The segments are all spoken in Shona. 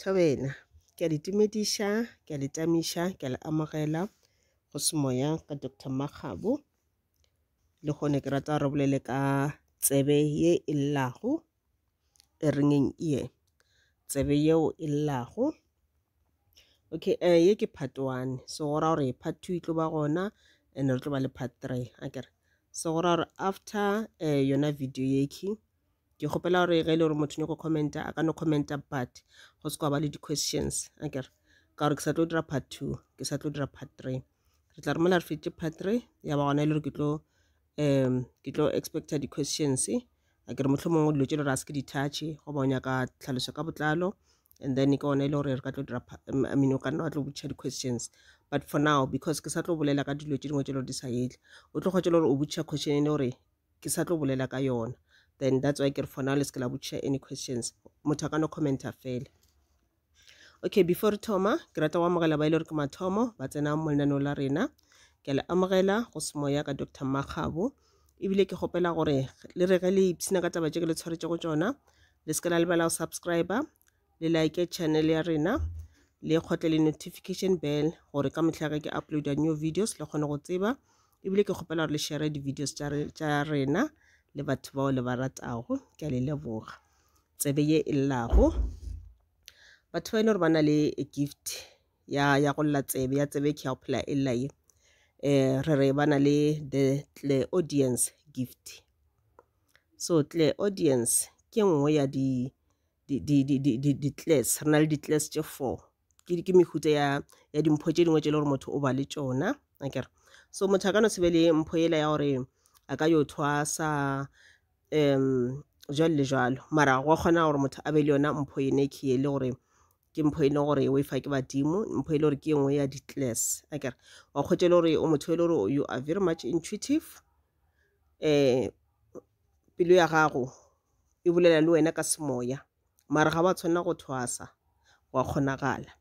Thobela ke a le dumediša ke a le tamiša ke a le amogela go se moya ka Dr Makgabo le gone ke rata re bolele ka tsebe ye e llago e ringing ear e tsebe yeo e llago okay uh, ye ke part one so go raya gore part two e tlo ba gona and re tlo ba le part three akere so go raya gore after uh, yona video ye ke ke gopela gore ga e le gore motho nyako commenta a ka no commenta but go se kwa ba le di-questions akere ka gore ke sa tlo dira part two ke sa tlo dira part three re tla re re fete part three ya ba gona e le gore ke tlo um ke tlo expecta di-questions a ke re motlho mongwe dilo tse le gore a se ke di-touche go ba o nyaka tlhaloso ka botlalo and then ke one e le gore re ka tlo dira i mean o ka nna wa tlo botsa di-questions but for now because ke sa tlo bolela ka dilo tse dingwe tse le gore di sa etle o tlo kgotse le gore o botsa question e le gore ke sa tlo bolela ka yona then that's why I get for now let's share any questions motho a ka no commenta fela okay before thoma ke rata go amogela ba ile gore ke mathomo ba tsena rena ke le amogela ka dr makgabo ebile ke gopela gore le re ge le ipsina ka taba subscriber le like channel ya rena le kgotle notification bell gore ka motlha upload ke new videos le kgone go tseba ebile ke kgopela le share di-videos tša rena le batho bao le ba ratago ke a le leboga tsebe ye e llago batho ba e le gore ba na le gift ya ya go lla tsebe ya tsebe ke apply e lla ye eh re re bana le the tle audience gift so tle audience ke nngwe ya di di di di di di, di class re na le di class tse 4 ke ke mehuta ya ya dimpho tse dingwe tse e le gore motho o ba le tsona akere so motho a ka no se be le mpho ela ya gore a ka yo thwasa um jalo le jalo mara go kgona gore motho a be le yona mpho ene ke e le gore ke mpho ene gore o efa ke badimo mpho e le gore ke engwe ya di-class akere wa kgwetse le gore o motho e le gore you are very much intuitive um pelo ya gago e bolela le wena ka semoya mara ga wa tshwanela go thwasa wa kgonagala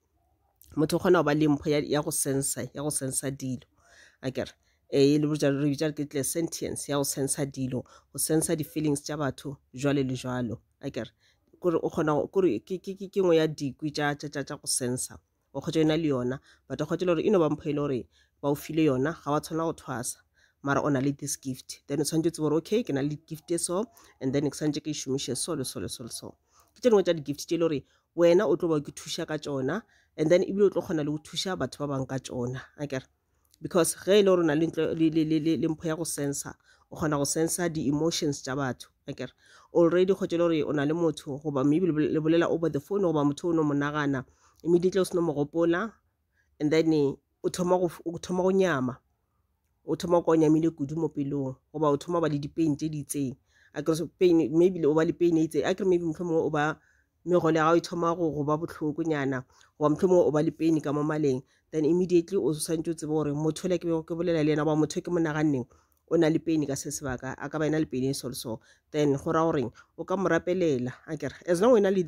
motho o kgona go ba le mpho ya go sensa ya go sensa dilo akere e le bojalo re ke tle sentience ya go sensor dilo go sensor di-feelings tša batho jwale le jwalo akere kore o kgona kore ke nngwe ya dikwi tša go sensor o kgotsa yona le yona but o kgotsa ino gore ba mpho e ba o file yona ga wa tshwanela go thwasa mara o le this gift then o tshwanetse okay ke na le gift e so and then ke tshwanetse ke šomiše so le so le so so ke tse dingwe di di-gift tse e le gore wena o tlo ba ke thuša ka tsona and then ebile o tlo kgona le go thuša batho ba bangwe ka tsona akere because ge e le gore na le mpho ya go sensor o kgona go sensor di-emotions tša batho akere already go tse le gore o na le motho goba maybe le bolela over the phone goba motho o ne o mo nagana immediately o se no mo gopola and then o thoma go nyama o thoma go nyamile kudu mo pelong goba o thoma ba le di-pain tse di itseng akere pain maybe o ba le pain e itseng akere maybe motlho o ba megolo ya gago e thoma go goba bohlokonyana goba mohlomongwe o ba le pain ka mo maleng then immediately o swantse o tsebe gore motho le ke bego ke bolela le ena goba motho ke mo naganneng o na le pain ka se sebaka a ka ba ena le pain e solso then go raya goreng o ka mo rapelela akere as long o e na le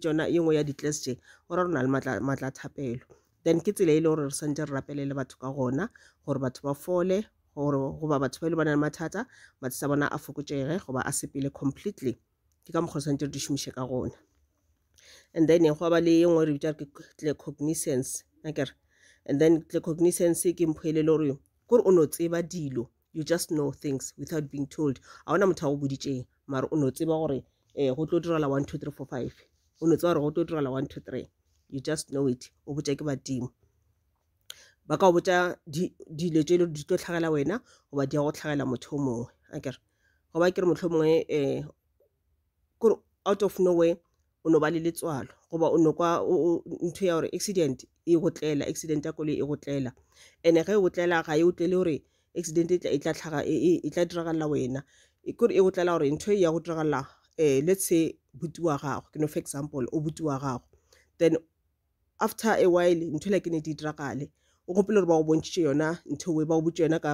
tsona e nngwe ya di-class tše go raya gore o na le maatla a thapelo then ke tsela e le gore re santse re rapelele batho ka gona gore batho ba fole gore goba batho ba ile e ba na le mathata mathata a bona a fokotsege goba a sepele completely ke ka mokgwa santse re di šomiše ka gona and then ya go ba le engwe re bitswa ke the cognizance akere and then the cognizance ke you gore kore o no tseba dilo you just know things without being told ga ona motho a go boditseng mare o no tseba gore um eh, go tlo dirala one two three four five o no tseba gore go tlo dirala one two three you just know it o botsa ke badimo ba ka botsa dilo tse di tlo tlhagela wena goba di go tlhagela motho mongwe akere goba ke re motlho mongwe um out of nowhere o no ba le letswalo goba o no kwa ntho ya gore accident e go tlela accident ya koloi e go tlela ene ge e go tlela ga e o tlele gore accident e, e tla tlhaga e, e, e tla diragalela wena kore e go tlela gore ntho e ya go diragalela um eh, let's say buti wa gago ke no for example o buti wa gago then after a while ntho le ke ne di diragale o gopele gore ba go bontšhitše yona ntho e ba go botse yona ka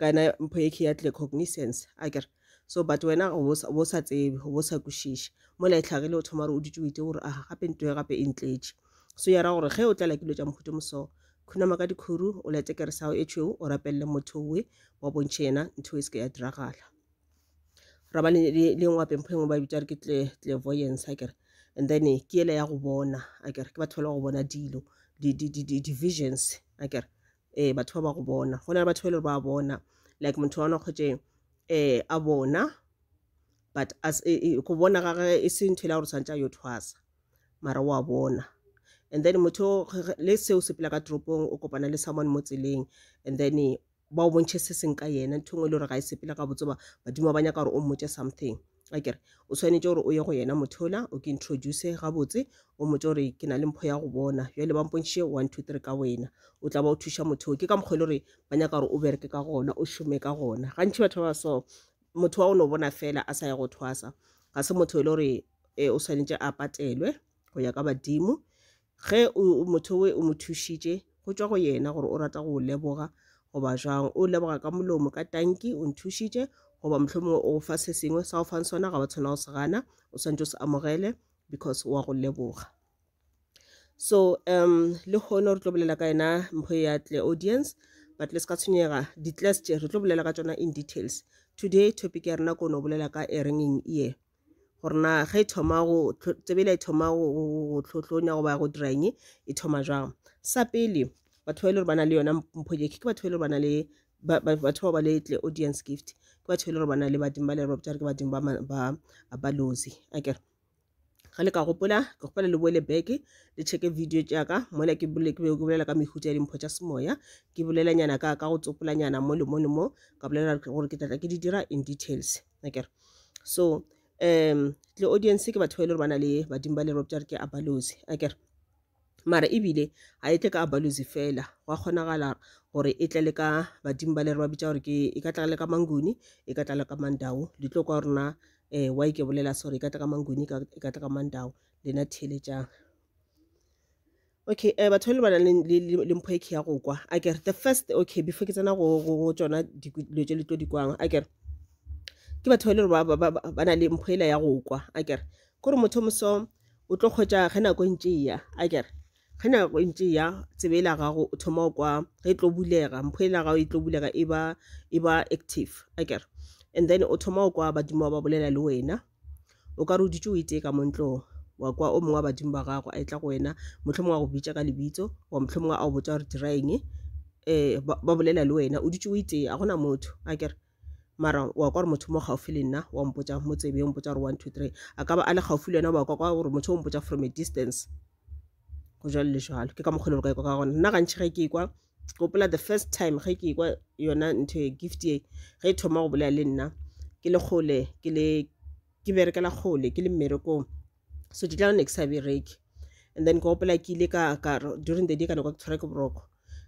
kana mpho e ke ya tle cognizance akere so but wena o bo sa tsebe o bo sa kwešiša mola e tlhagele o thoma gore o dutse o ite gore aga gape nto ye gape e ntletše so ya ra gore ge o tlela kilo tša mogodimo so khunama ka dikhuru o lete kere sao e tšhweu o rapelele motho we wa bontšhe yena ntho e seke ya diragala ra ba le e ngwe apempho engwe ba e bitsa re ke clairvoyance a kere and then ke ele ya go bona a kere ke batho ba le go bona dilo di-visions a kere um batho ba ba go bona go na le batho ba e le ba bona like motho wa ona kgotse um a bona but go bona gage e se ntho e le gore tshwanetse a yo thwasa mara o a bona and then motho le seo sepela ka toropong o kopana le someone mo tseleng and then e, ba o bontšhe se seng ka yena ntho e ngwe e le gore ga e sepela ka botsoba badimo ba nyaka gore o mmotse something akere o tshwanetse gore o ye go yena mothola o ke introduce gabotse o motse gore ke na le mpho ya go bona jale bamponšhe one two three ka wena o tla ba o thuša motho ke ka mokgwele gore ba nyaka gore o bereke ka gona o šome ka gona gantšhi batho ba ba so motho wa o ne o bona fela a sa ya go thwasa ga se motho e le gore u e, o tshwanetse a patelwe go ya ka badimo ge motho o o mo thušitše go tswa go yena gore o rata go o leboga goba jang o leboga ka molomo ka tanki o nthušitše goba motlhomongwe o fa se sengwe sa o fang sona ga ba tshwana go se gana o swantse o se amogele because wa go leboga so um le gone re tlo bolela ka yona mpho ya tle audience but le se ka tshwenyega di-class tse re tlo bolela ka tsona in details today topic ya rena kono o bolela ka a e ringing ear e gorena ge e tsebele e thoma go tlhotlhonya goba go diraeng e thoma jang sa pele batho ba e le gore ba na le yona mphoyeke ke batho ba e le gore ba na le batho bao ba letle audience gift ke batho e le gore ba na le badimo ba le robotare ke badimo ba balosi akere ga le ka gopola ke gopola le boele beke le checke video jaaka mola ke bolela ka mehuta ya dimpho tsa semoya ke bolelanyana ka go tsopolanyana mo le mo le mo ka bolela gore ke tlatla ke di dira in details akere so um tle audience ke batho ba e le gore ba na le badimo ba le robotare ke abalosi akere mara ebile ga e tle ka abalosi fela go a kgonagala gore e tle le ka badimo ba le re ba bitsa gore e ka tlala ka mangoni e ka tlala ka mandau le tlo kwa rona um wa ike bolela sore e ka tla ka mangoni e ka e tla ka mandau lena thele jang okay um batho ba le bana le mpho eke ya go kwa a kere the first okay before ke tsena go tsona dilo tse le tlo di kwang a kere ke batho ba le gore ba na le mpho ela ya go kwa a kere kore motho moso o tlo kgwetsa ge nako e ntse e ya a kere ge nako ntse ya tsebela gago o thoma o kwa ge tlo bulega mpho ela gago e tlo bulega e ba e ba active akere and then o thoma o kwa badimo ba bolela le wena o ka re o dutse o itee ka mo ntlong wa kwa o mongwe wa badimo ba gago a etla go wena motlhomong a go bitsa ka lebitso wa motlhomong a o botsa gore diraeng um eh, ba bolela le wena o dutse o itee a gona motho akere mara wa kwa gore motho mo gaufi le nna wa mpotsa mo tsebeng mpotsa gore one two three a ka ba a le gaufi le wena wa kwa kwa gore motho o mpotsa from a distance go jalo le jalo ke ka mo kgone go ka gona nna gantšhi ge ke ikwa kopola the first time ge ke ikwa yona ntho e gift ye ge e thoma go bolaya le nna ke le kgole ke berekela kgole ke le mmerekong so ke tla ne ke sa bereke and then ka opela ke ile during the day ka nako ke tshwara ke boroko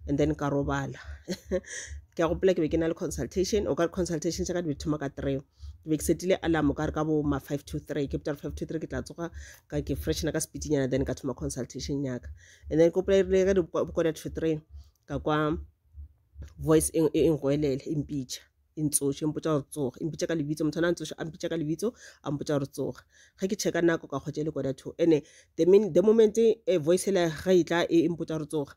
and then ka robala ke a gopela ke be ke na le consultation o ka consultation tsa ka di thoma ka three besetile alamo kare ka bo ma five to three capital five to three ke tla tsoga ka ke freshna ka speedinyana then ka thoma consultation yaka and then ke opolaerile ka dikwada to three ka kwa voice e, e ngwelele empitšha e ntsoshe e mpotsa gore tsoga empitša ka lebitso motho ana a ntsoshe a mpitša ka lebitso a mpotsa gore tsoga ga ke checka nako ka kgotsa e le kwada two and-e the moment e voice ele ga e tla e mpotsa gore tsoga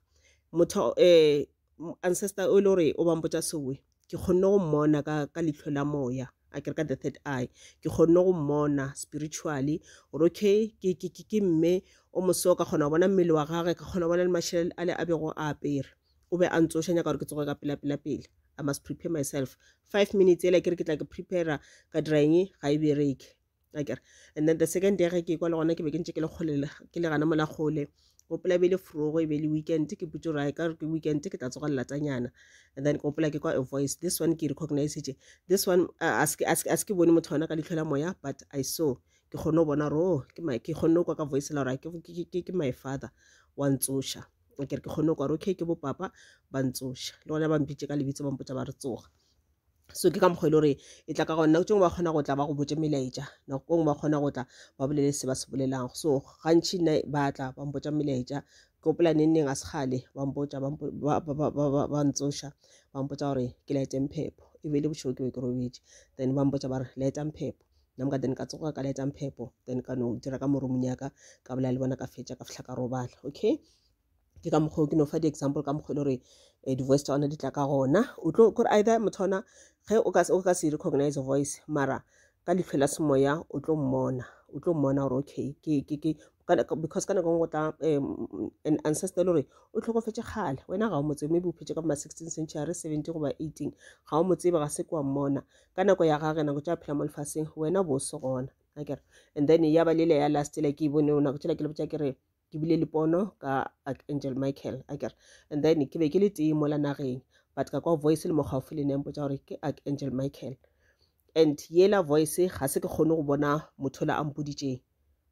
motho um ancestor o e le gore o bampotsa sewe ke kgonne go mmona ka letlho la moya akere ka the third eye ke kgonne go mmona spiritually gore okay ke ke ke ke mme o moso ka kgona go bona mmele wa gagwe ka kgona go bona le mašhele a le a bego a apere o be a ntse o shanyaka gore ke tsoge ka pelapelapele i must prepare myself five minutes ele kere ke tla ke prepara ka drying ga e bereke akere and then the second day ge ke kwa le gona ke be ke ntse ke le kgole ke le gana kgole gopola be le frogo e be le weekend ke putse gore ka re ke weekend ke tla tsogalela tsanyana and then gopola ke kwa a voice this one ke recognisetse this one a se ke bone motho ona ka leitlho moya but i saw ke kgone go bona gore oh, ke kgonne go kwa ka voice la gore ke my father wa ntsoša kere ke kgonne go kwa re okay ke bopapa ba ntsoša le gona ba mpitse ka lebitso ba ba re tsoga so ke ka mokgwa e le gore e tla ka gonna tsengwe ba kgona go tla ba go botse melaetsa nako kongwe e ba kgona go tla ba bolele se ba se bolelang so gantšhi nna ba tla ba mpotsa melaetsa ke opolane nneng a segale ba mpotsa ba ntsosa ba mpotsa gore ke laetseng phepo ebele bosheo ke be e ke robetse then ba mpotsa ba re laetsang phepo namoka then ka tsoga ka laetsang phepo then ka no dira ka morumong yaka ka bolaya le bona ka fetsa ka fitlha ka robala okay ke ka mokgwao ke no fa di-example ka mokgwa e le gore di-voice tsa one di tla ka gona okore either motho ona ge o ka se recognize voice mara ka letlhwe la semoya o tlo mmona o tlo mmona gore okay because ka nako e ngwe o tla an ancestor le gore o tlhokofetse kgale wena ga o motse maybe o phetse ka ma sixteen century seventeen goba eighteen ga o motse ba se kwa mmona ka nako ya gage nako tja phela mo lefaseng wena bo se gona akere and then e ya ba lele ya last like e bone nako tela ke le botsa kere ke bile le pono ka Archangel Michael akere and then ke be ke le tee mola nageng but ka kwa voice le mokgaofi le nempotša gore ke Archangel Michael and yela voice ga se ke kgone go bona motho la a mpoditšeng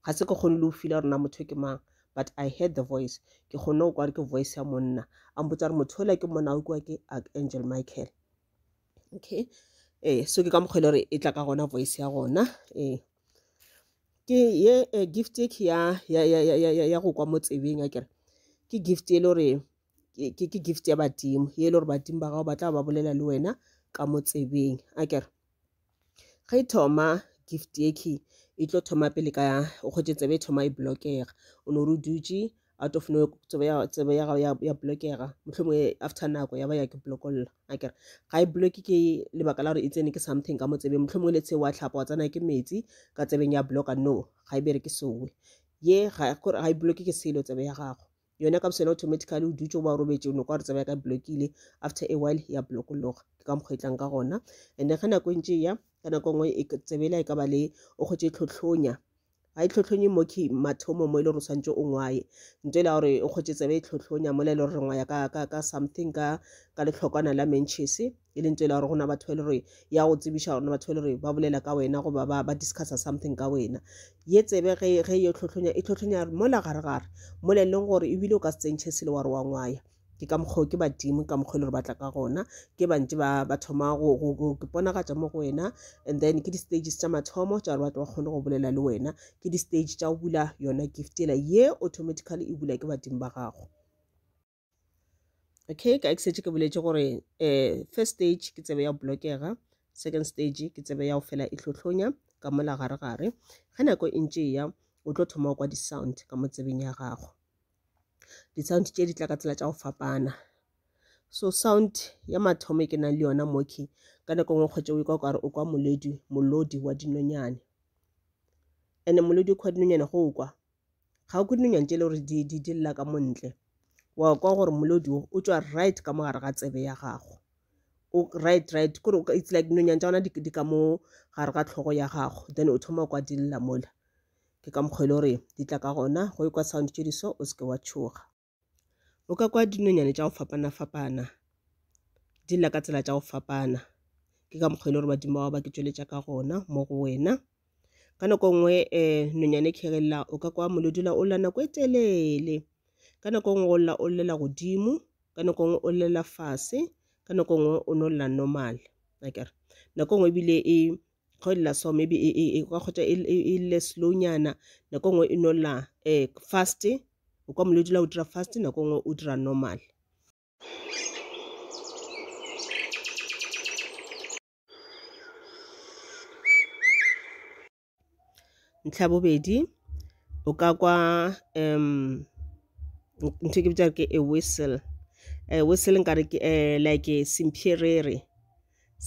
ga se ke kgone le go fila gorena motho ke mang but i heard the voice ke kgone go kwa re ke voice ya monna a mpotsa gore motho ola ke mona o kwa ke Archangel Michael okay eh so ke ka mokgwele gore e tla ka gona voice ya gona eh ke ye e, gift e ke ya ya go kwa mo tsebeng akere ke gift e le gore ke gift ya badimo ye e le gore badimo ba gago ba tla ba bolela le wena ka mo tsebeng akere ge e thoma gift ye ke e tlo thoma pele ka o kgwetse tsebe e thoma e blockega o no re o dutse out of nowe tsebo ya gago ya blokega motlhomongwe eh, after nako ya ba ya ke blokolola akere ga e bloke ke lebaka la gore e tsene ke something ka mo tsebeng motlhomongwe le tshe wa tlhapa wa tsena ke metsi ka tsebeng ya blocka no ga e bereke sowe ye ga e bloke ke selo tsebo ya gago yone ka bosena automatically o dutse o ba robetse o noka gore tsebo ya ka e blokile after a while ya blokologa ke ka mokgwetlang ka gona and then ga nako e ntse e ya ka nako nngwe e tsebela e ka ba le o kgwetse tlhotlhonya ga e tlhotlhonye mo ke mathomo mo e le gore o tshwanetse o ngwae nto e le gore o kgotsetse ba e tlhotlhonya mo le e le gore re ngwaya ka something ka letlhokwana la manches e leng to e le gore go na batho ba e le gore ya go tsebiša gona batho ba e le gore ba bolela ka wena goba ba discussa something ka wena ye tsebe ge yo tlhotlhonya e tlhotlhonya mo la garegare mo le e leng gore ebile o ka se tsentšhe se le wa re wa ngwaya ke ka mokgwao ke badimo ka mokgwa e le gore batla ka gona ke bantse ba thoma ke ponagatsa mo go wena and then ke di-stages tsa mathomo tsa gore batho ba kgone go bolela le wena ke di-stage tsa go bula yona gift ela ye automatically e bula ke badimo ba gago okay ka exete ke boletse gore um first stage ke tsebe ya go blokega second stage ke tsebe ya go fela e tlhotlhonya ka molagaregare ga nako e ntse e ya o tlo thoma o kwa di-sound ka mo tsebeng ya gago di-sound tše di tla ka tsela tša go fapana so sound ya mathomo e ke nang le yona mo ke ka nako e ngwe kgwetša o e kwa o kare o kwa moledi molodi wa dinonyane and-e molodi kgwa dinonyane go o kwa ga o ko dinonyane tse e le gore di, di, di lla ka montle wa kwa gore molodi o o tswa right ka mogare ga tsebe ya gago o right right kore it's like dinonyane tsa gona di, di ka mo gare ga tlhogo ya gago then o thoma o kwa di lla mola ke ka mokgwele gore ditla ka gona go ekwa sound tsediso o seke wa tshoga o ka kwa dinonyane tsa go fapana-fapana di lla ka tsela tsa go fapana ke ka mokgwele gore badimo ba ba ke tsweletsa ka gona mo go wena ka nako e nngwe um nonyane e kgerelela o ka kwa molodula o lla nako e telele ka nako e nngwe o lla o llela godimo ka nako nngwe o llela fase ka nako nngwe o ne o lla normal akere nako nngwe ebile e xa so maybe e, e, e, ka kgotsa e le slow nyana nako ngwe e nola um eh, fast o kwa molwetse la o dira fast nako ngwe o dira normal ntlha bobedi o ka kwa um ntho ke bitsa ke a whistle a eh, whistle nkare ke eh, like simpierere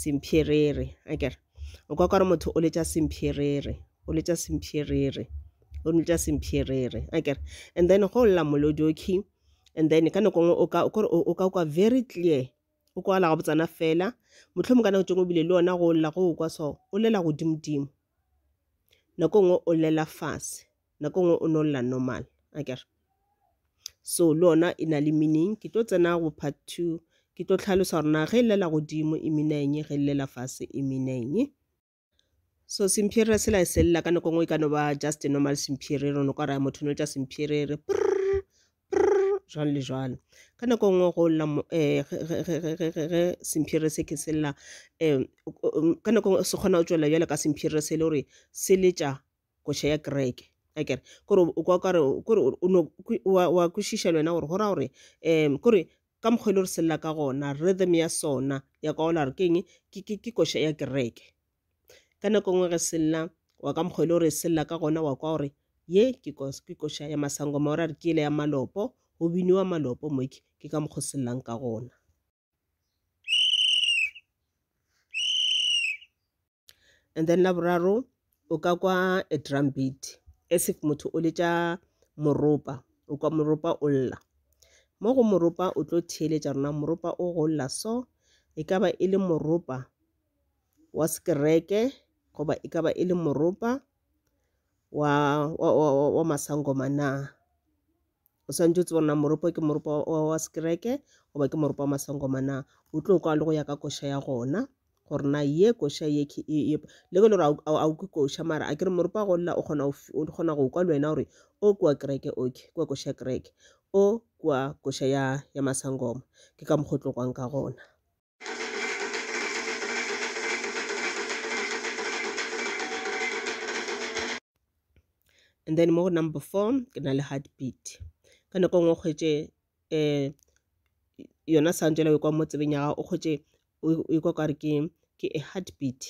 simpierere akere o ka kware motho o letša sempherere o letša sempherere o letša semphirere akere and then go lla molojoki and then ka nako e ngwe o ka kwa very clear o kwa la go botsana fela motlhomo ka nako tsengwe ebile le ona go lla go kwa so o lela godimodimo nako e ngwe o lela fase nako e ngwe o ne o lla normal akere so le ona e na le meaning ke tlo tsena go part two ke tlo tlhalosa gore na ge e lela godimo e menaeng ge e lela fase e menaeng so semphiri re sela e selela ka nako ngwe e ka no ba just normal semphiri eh, re no kwa raya motho no tsa semphiri re prr jwalo le jwalo ka nako ngwe go lla re semphiri re se ke selela um ka nako ngwe se kgona go tswelela jalo ka semphiri re se e le gore se letsa koša ya kereke akere kore o kwa kare kore wa kwešiša le wena gore go raya gore um eh, kore ka mokgwa e le gore selela ka gona rhythm ya sona ya kwa ola gre ke eng ke koša ya kereke ka nako e nngwe re sella wa ka mokgwa le gore sella ka gona wa kwa gore ye ke koša ya masango maore a re ke ele ya malopo go biniwa malopo moki ke ka mokgwa sellang ka gona and then la boraro o ka kwa a drum beat as if motho o letša moropa o kwa moropa o lla mo go moropa o tlo theeletša rona moropa o go lla so e ka ba e le moropa wa sekereke goba e ka ba e le moropa wa, wa, wa, wa masangoma na o swanetse o tse borena moropa ke moropa wa, wa sekereke goba ke moropa wa masangoma na o tlo kwa le go ya ka koša ya gona gore na ye koša ye le ke le gore a o ke koša mara a kere moropa a golola o kgona go kwa le wena gore o kwa kereke oke kwa koša kereke o kwa koša ya, ya masangoma ke ka mokgotlo kwang ka gona and then mo go number four ke na le heart beat ka nako e ngwe o kgwetse um eh, yona santsela o e kwa mo tsebeng ya gago o kgwetse o kwa kare ke ke a heart beat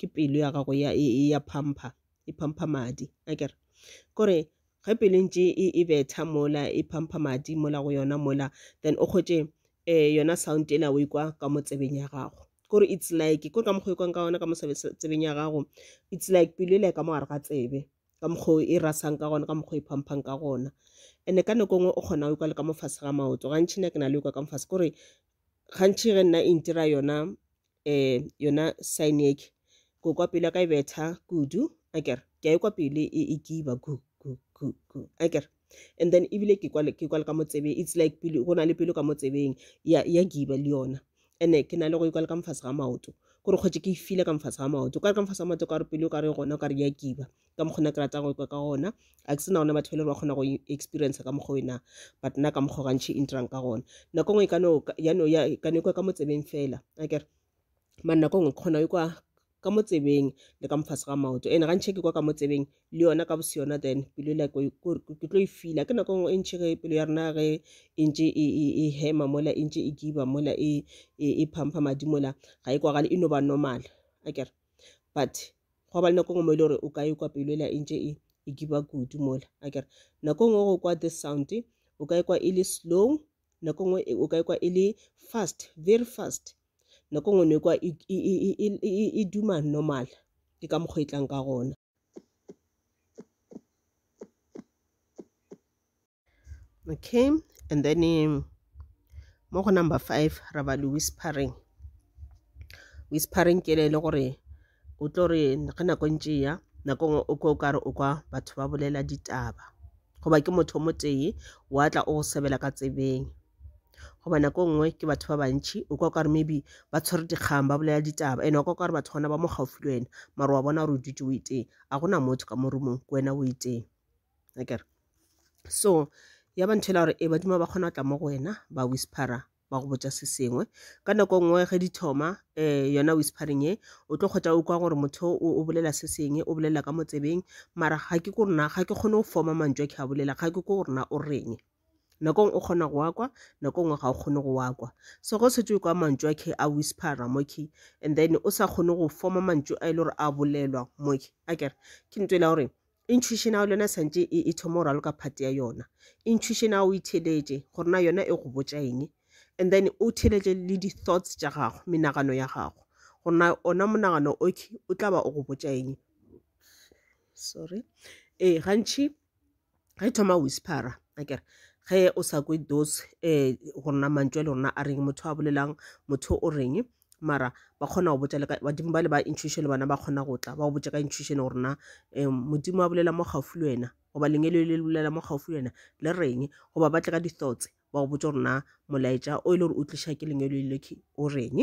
ke pelo ya gago ya pumpa e pumpa e madi akere kore ga pelentse e, e betha mola e pumpa madi mola go yona mola then o kgwetse um eh, yona sound ela o ikwa ka mo tsebeng ya gago kore it's like kore ka mokgwa ikwang ka yona ka mo tsebeng ya gago it's like pelo e le ka mogare ga tsebe ka mokgwa o e rasang ka gona ka mokgwa o e phampang ka gona and-e ka nako e ngwe o kgona o ikwa le ka mofatshe ga maotso gantšhi ne ke na le ikwa ka mofatshe kore gantšhi re nna intira e yona um yona sign yake e ko kwa pele ka e betha kudu akere ke a e kwa pele e kiba gugugugu akere and then ebile ke kwa le ka motsebeng it's like go na le pele ka motsebeng ya giba le yona and-e ke na le go ikwa le ka mofatshe ga maoto kore kgotse ke ifile ka mofatshe wa maoto ka re ka mofatshe wa maoto ka re pele o ka re gona o ka re akiba ka mokgona ke ratang go ka ka gona a ke sena gona batho ba e le gore ba kgona go experience ka mokgwa wena but nna ka mokgwa gantšhe intrang e ka gona nako e ngwe kano ka motsebeng fela akere mannako ngwe kgona o kwa ka motsebeng le ka mofase ga maoto and ga ntšhe ke kwa ka motsebeng le yona ka bose yona then pelo e la e tlo e fila ke nako e nngwe e ntšhe ge pelo ya rena ge e ntše e hema mola e ntše e giba mola e phampa madi mola ga e kwagale e no ba normal akere but go ba le nako nngwe mo e le gore o ka e kwa pelo ela e ntše e giba kudu mola akere nako nngwe go kwa the sound o ka e kwa e le slow nako nngwe o ka e kwa e le fast very fast nako nngwe ne kwa e duma normal ke ka mokgwa e tlang ka gona okay and then um, mo go number five re ba le whispering whispering ke le e le gore o tlo re ge nako e ntse e ya nako nngwe o ko o kare o kwa batho ba bolela ditaba goba ke motho mo tee wa tla o sebela ka tsebeng goba nako e nngwe ke batho ba bantši o kwa o ka re maybe ba tshwere dikgang ba bolela ditaba and o ka o ka re batho gona ba mo gaufi le wena mare wa bona gore o dutse o iteng a gona motho ka mo rumong ke wena o iteng akere so ya ba ntho ela gore e badimo ba kgona go tla mo go wena ba whispera ba go botsa se sengwe ka nako e nngwe ge di thoma um yona whispering e o tlo kgotsa o kwa gore motho o bolela se sengwe o bolela ka mo tsebeng mara ga ke ko rena ga ke kgone go forma mantso a ke a bolela ga ke ko gorena o reng nakong o kgona go akwa nakong ga o kgone go akwa so go setse kwa mantswe a ke a whispera mo ke and then o sa kgone go foma mantswe a e le gore a bolelwa mo ke akere ke ntwe la gore intuition ya o le yona santse e, e thoma goralo ka phate ya yona intuition ya o itheletse e gorena yona e go botsa eng and then o theletse le di-thoughts tja gago menagano ya gago gorena ona monagano oke o tla ba o go botsa eng sorry ee gantši ga e thoma whispera akere okay ge o sa kwe dose um eh, go rona mantswe le rona a reng motho a bolelang motho o reng mara ba kgona go botsa badimo ba le ba intuition le bana ba kgona go tla ba go botsa ka intuition go rona um eh, modimo a bolela mo gaufi le wena goba lenge le le bolela mo gaufi le wena le reng goba batle ka di-thoughts ba go botsa rona molaetsa o e le gore o tlisa ke lengwe le le o reng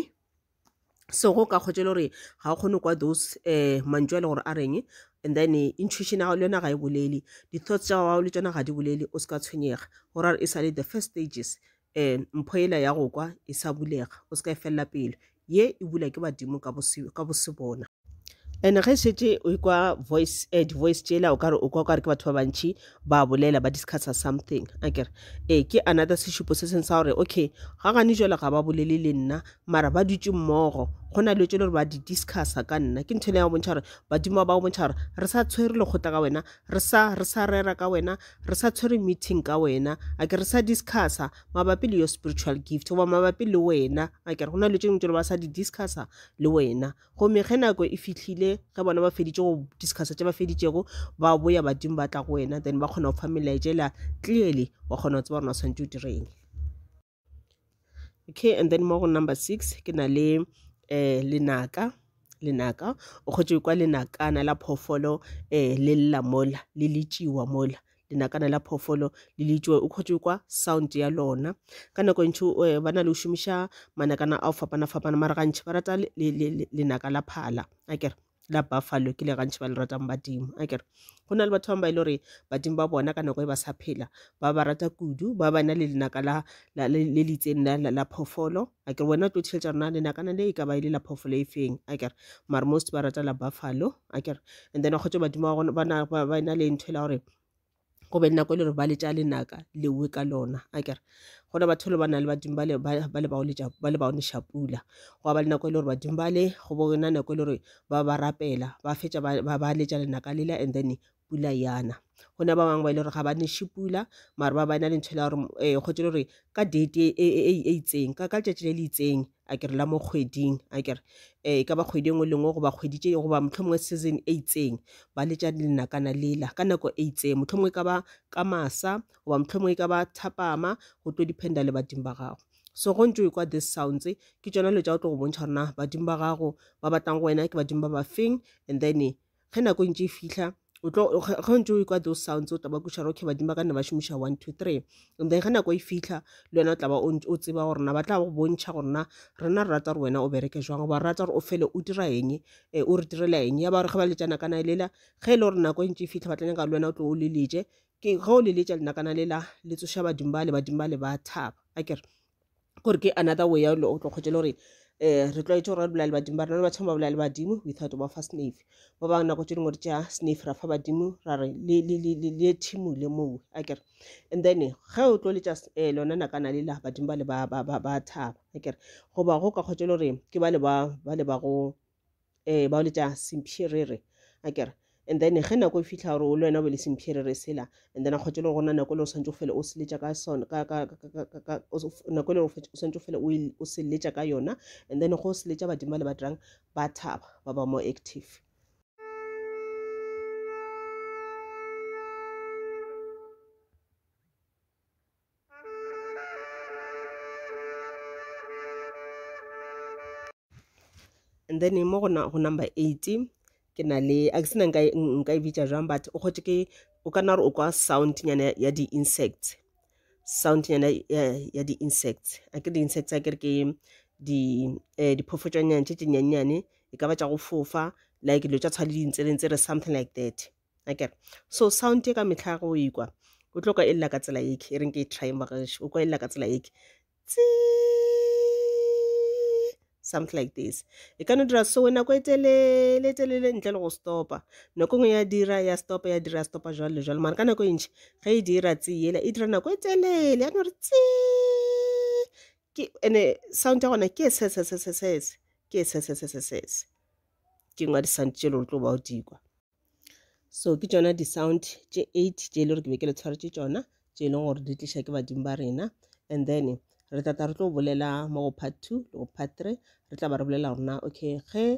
so go ka kgotse le gore ga o kgone kwa those um mantswe le gore a reng and then intuition ya le yona ga e bolele di-thoughts ja gago le tsona ga di bolele o se ka tshwenyega gore are e sale the first stages um mpho ela ya go kwa e sa bulega o se ka e felela pele ye e bula ke badimo ka bosebona and ge e setse o e kwa voice uh, di-voice tsela o kare o kwa kare ke batho ba bantšhi ba bolela ba discussa something akere okay. ee ke another seshupo se seng sa gore okay ga gane jalo ga ba bolele le nna mara ba dutse mmogo go na le tse e le gore ba di discussa ka nna ke ntho le ya go gore badimo ba go bontsha gore re sa tshwere lekgotla ka wena re sa rera ka wena re sa tshwere meeting ka wena a ke re sa discussa mabapi le yo spiritual gift goba mabapi le wena a ke re go na le tse dingwe tse e le ba sa di discussa le wena gomme ge nako e fitlhile ge bona ba feditse go discussa tse ba feditsego ba boya badimo ba tla go wena then ba kgona go fa melaetsela e clearly wa kgona go tse ba rona o tshwanetse o direng okay and then mo go number six ke na le eh lenaka lenaka o khotse kwa lenakana la phofolo eh le lla mola le litsiwa mola lenakana la phofolo le litsiwa o khotse kwa sound ya lona kana go e ntshu eh, ba na le shumisha manakana a ofapana fapana mara ga ntshe ba rata lenaka la phala akere okay. la buffalo ke le gantšhi ba le ratang badimo akere go na le batho bangwe ba e le gore badimo ba bona ka nako e ba sa phela ba ba rata kudu ba ba na le lenaka le le itseng la, la phofolo akere wena tlo thiletša rona lenakana le e ka ba ile la phofolo e feng akere mar most ba rata la buffalo akere and then a kgotsa badimo ba na le ntho e la gore go be nako e le gore ba letja lenaka leue ka lona akere gona batho le ba na le badimo ba le baonesha pula go ba le nako e le gore badimo bale go bona nako e le gore ba ba rapela ba fetsa ba letja lenaka lela and then pula yana go na ba bangwe ba e le gore ga banese pula maare ba ba na le ntsho e la goreum eh, go tse le gore ka date e, e, e itseng ka letsatsi le le itseng a ke re la mo kgweding a ke re um eh, e ka ba kgwedi ngwe lengwe goba kgwedi tse goba motlho mongwe season e itseng ba letja lena kana lela ka nako e itseng motlho mongwe e ka ba ka masa goba motlho mongwe e ka ba thapama go tlo dependa le bateng ba gago so go ntse o kwa this sounds ke tsona lo tja o tlo go bontsha rona badimo ba gago ba batlang go wena ke badimo ba ba feng and then ge nako ntse e fitlha o ge ntse o ikwa those sounds o taba košare okay badimo ba ka nna ba šomiša one two three then ge nako e fitlha le wena o tlaba o tseba gorena ba tla go bontšha gorena rena re rata gore wena o bereke jwang goba re rata gore o fele o dira eng e, o re direla eng ya ba gore ge ba letsana kana lela ge e le gore nako e ntse e fitlha ba tlanyaka le wena o tlo o leletse ke ge o leletša kana lela le tsoša badimo ba le badimo ba le ba thaba akere gore ke another way ya o tlo kgwetse le gore Eh, re tlwaetse gore ba bolale badimo ba rena le bathoma ba bolale badimo without ba fa snafe ba bangwe nako tse dingwe e re tja snafe ra fa badimo ra re le thimo le mowe akere and then ge o tlo letjaum eh, lona nakana le la badimo ba le ba thaba akere goba go ka kgotse le gore ke ba le ba go um ba o letja semphirere akere and then ge nako e fitlha gore o le wena bo le semphiri re sela and then a kgwetse le gore gona nako e le o santse o fele o seletša ka sona nako e o santse o fele o seletša ka yona and then go o seletša badimo ba le ba dirang ba thaba ba ba more active and then mo go number eighty ke na le a ke sena nka e bitša jang but o kgotse ke o ka nna gore o kwa soundnyana ya di-insects soundnyana ya di-insects a ke di-insects a kere ke eh, diphofotswanyana tše tše nyannyane e ka ba tša go fofa like dilo tša tshwa le dintselentse something like that akere so sound e ka metlha go ikwa o tlo ka e lela ka tsela eke e reng ke e trying o kwa e lela ka tsela eke tsi something like this e ka no dira so nako e telele e telele ntle le go stopa nako e ngwe ya dira ya stopa ya dira ya stopa jalo le jalo mara ka nako e ntšhi ge e dira tseela e dira nako e telele yanore tse ande sound ya gona ke sesesesesese ke sesesesesese ke ngwa di-sound tse e le gore tlo bao dikwa so ke tsona di-sound tse eight tse e le gore ke be ke le tshware tse tsona tse e leng gore di tlisa ke badimo ba rena and then re tata re tlo bolela mo go part two le go part three re tla ba re bolela gorena okay ge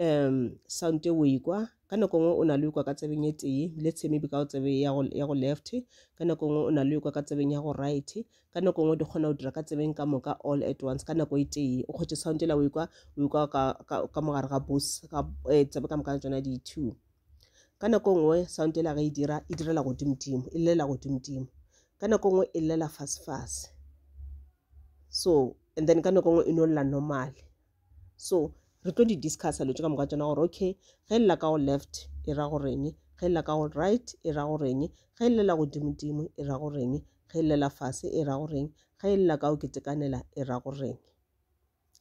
um sound e o ikwa ka nako e ngwe o na le ikwa ka tsebeng e tee le tshemebe ka o tsebe ya go left ka nako e ngwe o na le ikwa ka tsebeng ya go right ka nako e ngwe di kgona go dira ka tsebeng ka moka all at once ka nako e tee o kgotse sound ela o ikwa o ikwa ka mogare ga bos tsebe ka moka tsona di-two ka nako nngwe sound ela ge e dira e direla godimodimo e lelela godimodimo ka nako ngwe e lela fase fase so and then ka nako e ngwe e no lla normal so re tlo di-discussa le tse ka moka tsona gore okay ge e lla ka go left e ra goreng ge e lla ka go right e ra goreng ge llela godimodimo e ra goreng ge llela fase e ra goreng ge lla ka go ketekanela e ra goreng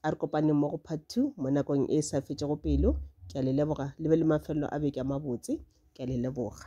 a re kopaneng mmogo part two mo nakong e sa fetsego pelo ke a le leboga le be le mafelelo a beke a mabotse ke a le leboga